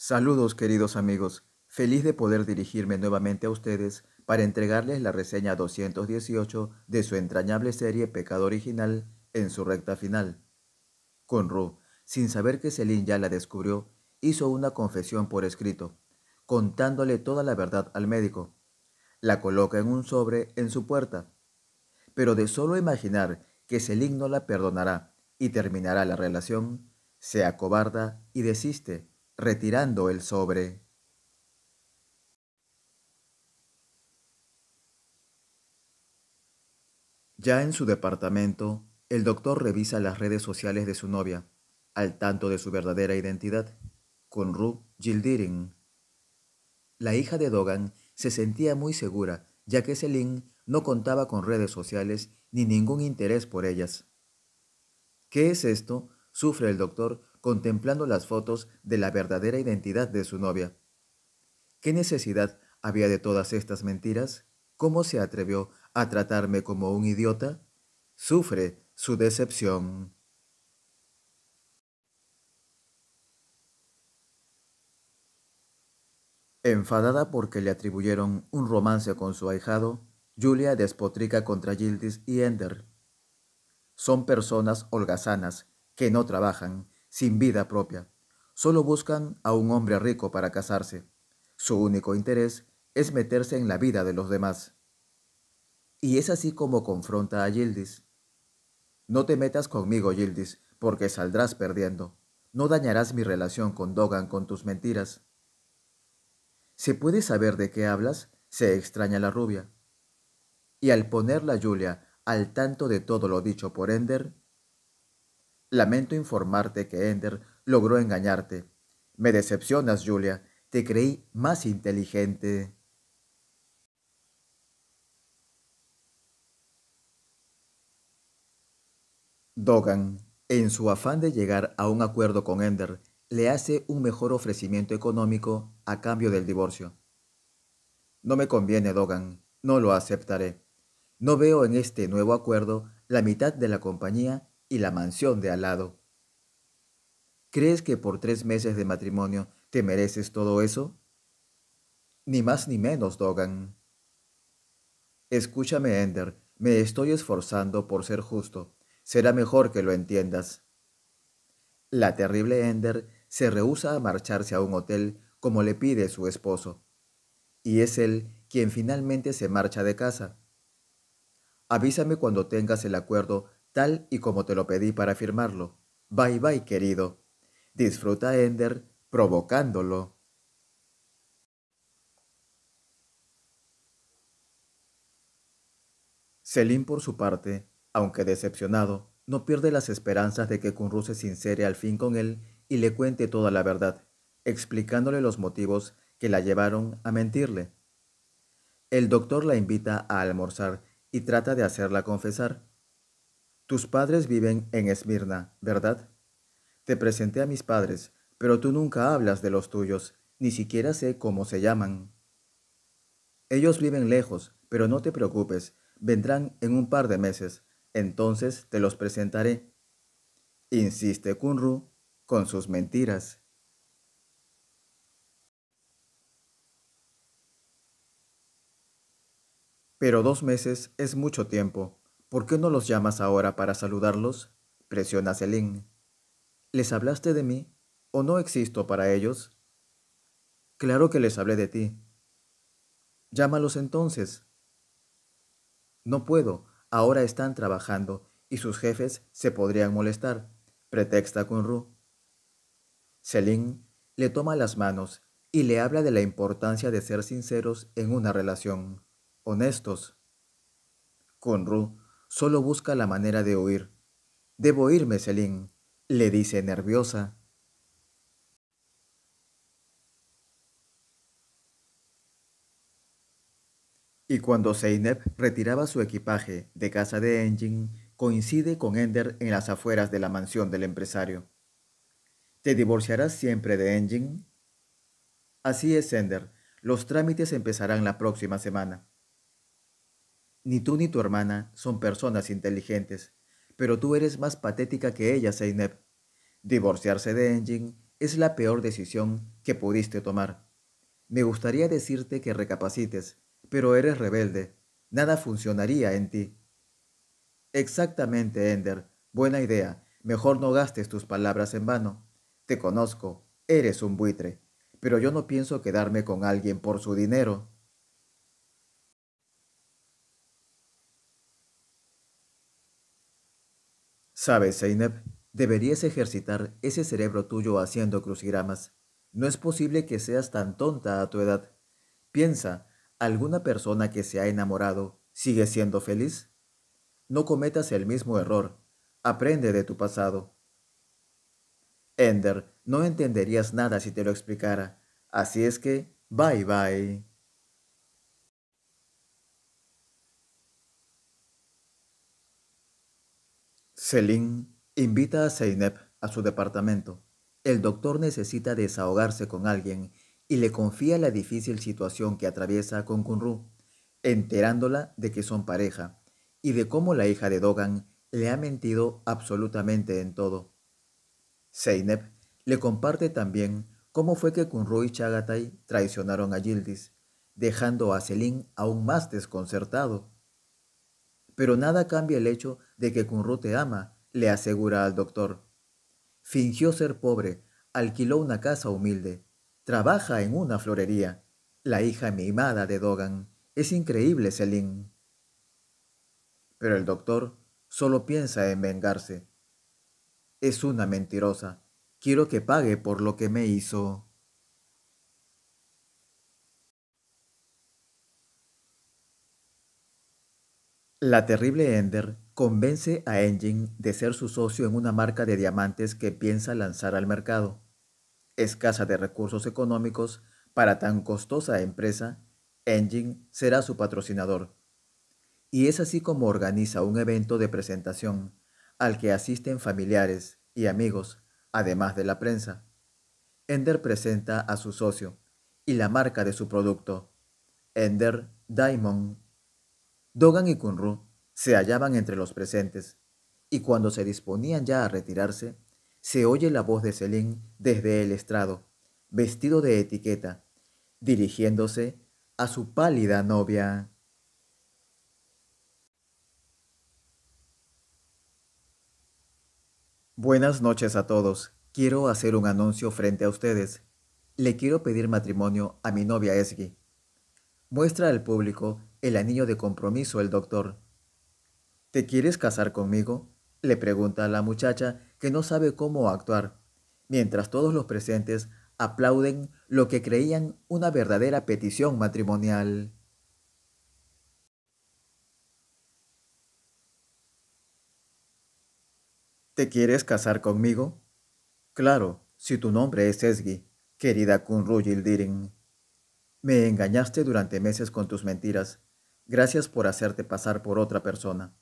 Saludos queridos amigos, feliz de poder dirigirme nuevamente a ustedes para entregarles la reseña 218 de su entrañable serie Pecado Original en su recta final. Conro, sin saber que Celine ya la descubrió, hizo una confesión por escrito, contándole toda la verdad al médico. La coloca en un sobre en su puerta. Pero de solo imaginar que Celine no la perdonará y terminará la relación, se acobarda y desiste retirando el sobre. Ya en su departamento, el doctor revisa las redes sociales de su novia, al tanto de su verdadera identidad, con Ruth Gildirin. La hija de Dogan se sentía muy segura, ya que Celine no contaba con redes sociales ni ningún interés por ellas. ¿Qué es esto? Sufre el doctor contemplando las fotos de la verdadera identidad de su novia. ¿Qué necesidad había de todas estas mentiras? ¿Cómo se atrevió a tratarme como un idiota? Sufre su decepción. Enfadada porque le atribuyeron un romance con su ahijado, Julia despotrica contra Gildis y Ender. Son personas holgazanas, que no trabajan, sin vida propia. Solo buscan a un hombre rico para casarse. Su único interés es meterse en la vida de los demás. Y es así como confronta a Gildis. No te metas conmigo, Gildis, porque saldrás perdiendo. No dañarás mi relación con Dogan con tus mentiras. ¿Se puede saber de qué hablas? se extraña la rubia. Y al ponerla Julia al tanto de todo lo dicho por Ender, Lamento informarte que Ender logró engañarte. Me decepcionas, Julia. Te creí más inteligente. Dogan, en su afán de llegar a un acuerdo con Ender, le hace un mejor ofrecimiento económico a cambio del divorcio. No me conviene, Dogan, no lo aceptaré. No veo en este nuevo acuerdo la mitad de la compañía y la mansión de al lado. ¿Crees que por tres meses de matrimonio te mereces todo eso? Ni más ni menos, Dogan. Escúchame, Ender, me estoy esforzando por ser justo. Será mejor que lo entiendas. La terrible Ender se rehúsa a marcharse a un hotel como le pide su esposo. Y es él quien finalmente se marcha de casa. Avísame cuando tengas el acuerdo tal y como te lo pedí para firmarlo. Bye bye, querido. Disfruta Ender provocándolo. Selim, por su parte, aunque decepcionado, no pierde las esperanzas de que Kunru se sincere al fin con él y le cuente toda la verdad, explicándole los motivos que la llevaron a mentirle. El doctor la invita a almorzar y trata de hacerla confesar, tus padres viven en Esmirna, ¿verdad? Te presenté a mis padres, pero tú nunca hablas de los tuyos, ni siquiera sé cómo se llaman. Ellos viven lejos, pero no te preocupes, vendrán en un par de meses, entonces te los presentaré. Insiste Kunru con sus mentiras. Pero dos meses es mucho tiempo, ¿Por qué no los llamas ahora para saludarlos? Presiona Selin. ¿Les hablaste de mí o no existo para ellos? Claro que les hablé de ti. Llámalos entonces. No puedo, ahora están trabajando y sus jefes se podrían molestar, pretexta Kunru. Selin le toma las manos y le habla de la importancia de ser sinceros en una relación, honestos. Kunru Solo busca la manera de oír. Debo irme, Celine, le dice nerviosa. Y cuando Zeynep retiraba su equipaje de casa de Engin, coincide con Ender en las afueras de la mansión del empresario. ¿Te divorciarás siempre de Engin? Así es, Ender. Los trámites empezarán la próxima semana. Ni tú ni tu hermana son personas inteligentes, pero tú eres más patética que ella, Zeynep. Divorciarse de Engin es la peor decisión que pudiste tomar. Me gustaría decirte que recapacites, pero eres rebelde. Nada funcionaría en ti. Exactamente, Ender. Buena idea. Mejor no gastes tus palabras en vano. Te conozco. Eres un buitre. Pero yo no pienso quedarme con alguien por su dinero. Sabes, Zeynep, deberías ejercitar ese cerebro tuyo haciendo crucigramas. No es posible que seas tan tonta a tu edad. Piensa, ¿alguna persona que se ha enamorado sigue siendo feliz? No cometas el mismo error. Aprende de tu pasado. Ender, no entenderías nada si te lo explicara. Así es que, bye bye. Selim invita a Zeynep a su departamento. El doctor necesita desahogarse con alguien y le confía la difícil situación que atraviesa con Kunru, enterándola de que son pareja y de cómo la hija de Dogan le ha mentido absolutamente en todo. Zeynep le comparte también cómo fue que Kunru y Chagatai traicionaron a Yildiz, dejando a Selim aún más desconcertado pero nada cambia el hecho de que Kunru te ama, le asegura al doctor. Fingió ser pobre, alquiló una casa humilde, trabaja en una florería. La hija mimada de Dogan. Es increíble, Selim. Pero el doctor solo piensa en vengarse. Es una mentirosa. Quiero que pague por lo que me hizo. La terrible Ender convence a Engine de ser su socio en una marca de diamantes que piensa lanzar al mercado. Escasa de recursos económicos para tan costosa empresa, Engine será su patrocinador. Y es así como organiza un evento de presentación al que asisten familiares y amigos, además de la prensa. Ender presenta a su socio y la marca de su producto, Ender Diamond Dogan y Kunru se hallaban entre los presentes, y cuando se disponían ya a retirarse, se oye la voz de Selim desde el estrado, vestido de etiqueta, dirigiéndose a su pálida novia. Buenas noches a todos. Quiero hacer un anuncio frente a ustedes. Le quiero pedir matrimonio a mi novia Esgi. Muestra al público el anillo de compromiso el doctor. ¿Te quieres casar conmigo? le pregunta la muchacha que no sabe cómo actuar, mientras todos los presentes aplauden lo que creían una verdadera petición matrimonial. ¿Te quieres casar conmigo? Claro, si tu nombre es Esgi, querida Kunruyildirin. Me engañaste durante meses con tus mentiras. Gracias por hacerte pasar por otra persona.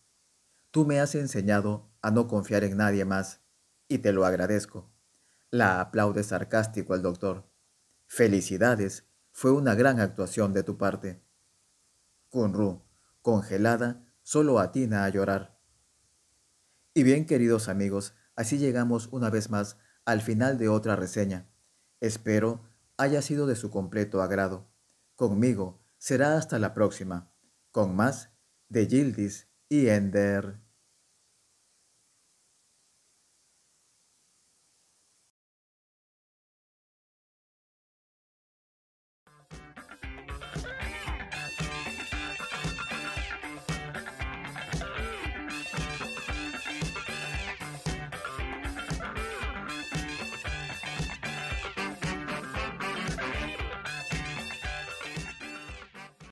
Tú me has enseñado a no confiar en nadie más, y te lo agradezco. La aplaude sarcástico el doctor. Felicidades, fue una gran actuación de tu parte. Kunru, congelada, solo atina a llorar. Y bien, queridos amigos, así llegamos una vez más al final de otra reseña. Espero haya sido de su completo agrado. Conmigo será hasta la próxima con más de Gildis y Ender.